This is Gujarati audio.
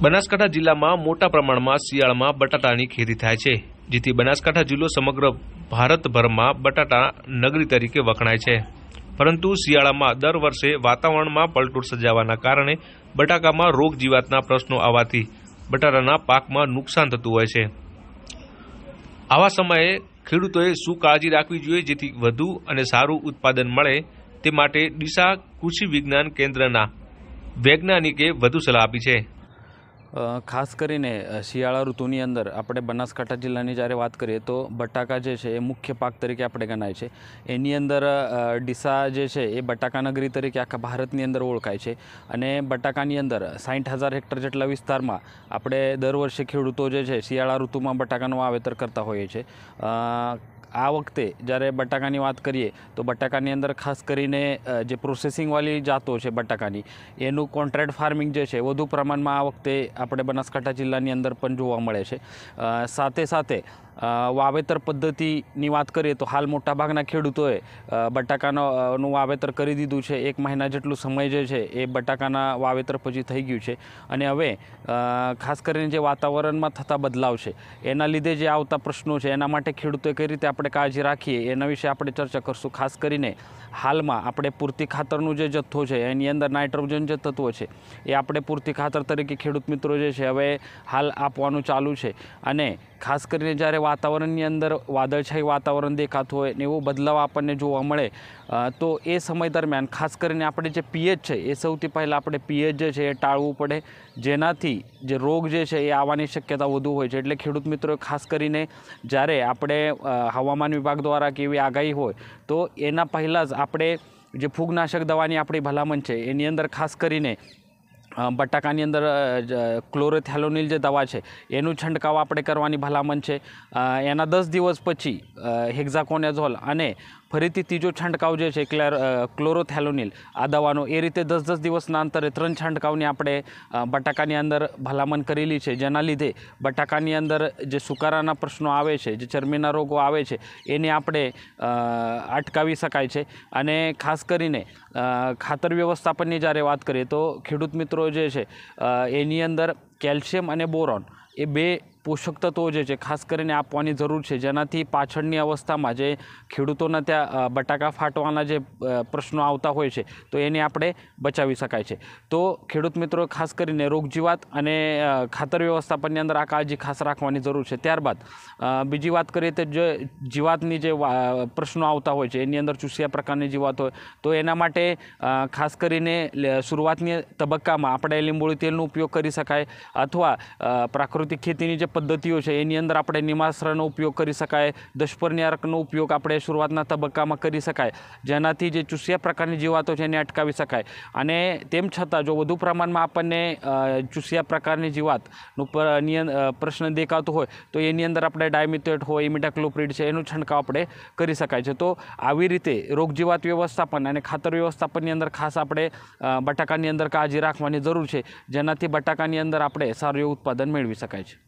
બનાસકાંઠા જિલ્લામાં મોટા પ્રમાણમાં શિયાળમાં બટાટાની ખેતી થાય છે જેથી બનાસકાંઠા જિલ્લો સમગ્ર ભારતભરમાં બટાટા નગરી તરીકે વખણાય છે પરંતુ શિયાળામાં દર વર્ષે વાતાવરણમાં પલટોર સર્જાવાના કારણે બટાકામાં રોગ જીવાતના પ્રશ્નો આવવાથી બટાટાના પાકમાં નુકસાન થતું હોય છે આવા સમયે ખેડૂતોએ શું કાળજી રાખવી જોઈએ જેથી વધુ અને સારું ઉત્પાદન મળે તે માટે ડીસા કૃષિ વિજ્ઞાન કેન્દ્રના વૈજ્ઞાનિકે વધુ સલાહ આપી છે ખાસ કરીને શિયાળા ઋતુની અંદર આપણે બનાસકાંઠા જિલ્લાની જ્યારે વાત કરીએ તો બટાકા જે છે એ મુખ્ય પાક તરીકે આપણે ગણાય છે એની અંદર ડીસા જે છે એ બટાકા નગરી તરીકે આખા ભારતની અંદર ઓળખાય છે અને બટાકાની અંદર સાઠ હજાર હેક્ટર જેટલા વિસ્તારમાં આપણે દર વર્ષે ખેડૂતો જે છે શિયાળા ઋતુમાં બટાકાનું વાવેતર કરતા હોઈએ છીએ આ વખતે જ્યારે બટાકાની વાત કરીએ તો બટાકાની અંદર ખાસ કરીને જે પ્રોસેસિંગવાળી જાતો છે બટાકાની એનું કોન્ટ્રાક્ટ ફાર્મિંગ જે છે વધુ પ્રમાણમાં આ વખતે આપણે બનાસકાંઠા જિલ્લાની અંદર પણ જોવા મળે છે સાથે સાથે વાવેતર પદ્ધતિની વાત કરીએ તો હાલ મોટાભાગના ખેડૂતોએ બટાકાનું વાવેતર કરી દીધું છે એક મહિના જેટલું સમય જે છે એ બટાકાના વાવેતર પછી થઈ ગયું છે અને હવે ખાસ કરીને જે વાતાવરણમાં થતા બદલાવ છે એના લીધે જે આવતા પ્રશ્નો છે એના માટે ખેડૂતોએ કઈ રીતે આપણે કાળજી રાખીએ એના વિશે આપણે ચર્ચા કરશું ખાસ કરીને હાલમાં આપણે પૂરતી ખાતરનું જે જથ્થો છે એની અંદર નાઇટ્રોજન જે તત્વો છે એ આપણે પૂરતી ખાતર તરીકે ખેડૂત મિત્રો જે છે હવે હાલ આપવાનું ચાલુ છે અને ખાસ કરીને જ્યારે વાતાવરણની અંદર વાદળછાઈ વાતાવરણ દેખાતું હોય ને એવો બદલાવ આપણને જોવા મળે તો એ સમય દરમિયાન ખાસ કરીને આપણે જે પીએચ છે એ સૌથી પહેલાં આપણે પીએચ જે છે એ ટાળવું પડે જેનાથી જે રોગ જે છે એ આવવાની શક્યતા વધુ હોય છે એટલે ખેડૂત મિત્રો ખાસ કરીને જ્યારે આપણે હવામાન વિભાગ દ્વારા કે એવી આગાહી હોય તો એના પહેલાં જ આપણે જે ફૂગનાશક દવાની આપણી ભલામણ છે એની અંદર ખાસ કરીને બટાકાની અંદર ક્લોરોથેલોનિલ જે દવા છે એનું છંટકાવ આપણે કરવાની ભલામણ છે એના દસ દિવસ પછી હેક્ઝાકોનેઝોલ અને ફરીથી ત્રીજો છંટકાવ જે છે ક્લેર ક્લોરોથેલોનિલ આ દવાનો એ રીતે દસ દસ દિવસના અંતરે ત્રણ છંટકાવની આપણે બટાકાની અંદર ભલામણ કરેલી છે જેના લીધે બટાકાની અંદર જે સુકારાના પ્રશ્નો આવે છે જે ચરમીના રોગો આવે છે એને આપણે અટકાવી શકાય છે અને ખાસ કરીને ખાતર વ્યવસ્થાપનની જ્યારે વાત કરીએ તો ખેડૂત મિત્રો જે છે એની અંદર કેલ્શિયમ અને બોરોન એ બે પોષક તત્વો જે છે ખાસ કરીને આપવાની જરૂર છે જેનાથી પાછળની અવસ્થામાં જે ખેડૂતોના ત્યાં બટાકા ફાટવાના જે પ્રશ્નો આવતા હોય છે તો એને આપણે બચાવી શકાય છે તો ખેડૂત મિત્રો ખાસ કરીને રોગજીવાત અને ખાતર વ્યવસ્થાપનની અંદર આ કાળજી ખાસ રાખવાની જરૂર છે ત્યારબાદ બીજી વાત કરીએ તો જે જીવાતની જે પ્રશ્નો આવતા હોય છે એની અંદર ચૂસ્યા પ્રકારની જીવાત હોય તો એના માટે ખાસ કરીને શરૂઆતની તબક્કામાં આપણે લીંબોળી તેલનો ઉપયોગ કરી શકાય અથવા પ્રાકૃતિક ખેતીની જે પદ્ધતિઓ છે એની અંદર આપણે નિમાસ્રનો ઉપયોગ કરી શકાય દશપર્ણ્યારકનો ઉપયોગ આપણે શરૂઆતના તબક્કામાં કરી શકાય જેનાથી જે ચૂસ્યા પ્રકારની જીવાતો છે એને અટકાવી શકાય અને તેમ છતાં જો વધુ પ્રમાણમાં આપણને ચૂસ્યા પ્રકારની જીવાતનું પ્રશ્ન દેખાતો હોય તો એની અંદર આપણે ડાયમિથેટ હોય ઇમિટાક્લોપ્રિડ છે એનો છંટકાવ આપણે કરી શકાય છે તો આવી રીતે રોગજીવાત વ્યવસ્થાપન અને ખાતર વ્યવસ્થાપનની અંદર ખાસ આપણે બટાકાની અંદર કાળજી રાખવાની જરૂર છે જેનાથી બટાકાની અંદર આપણે સારું એવું ઉત્પાદન મેળવી શકાય છે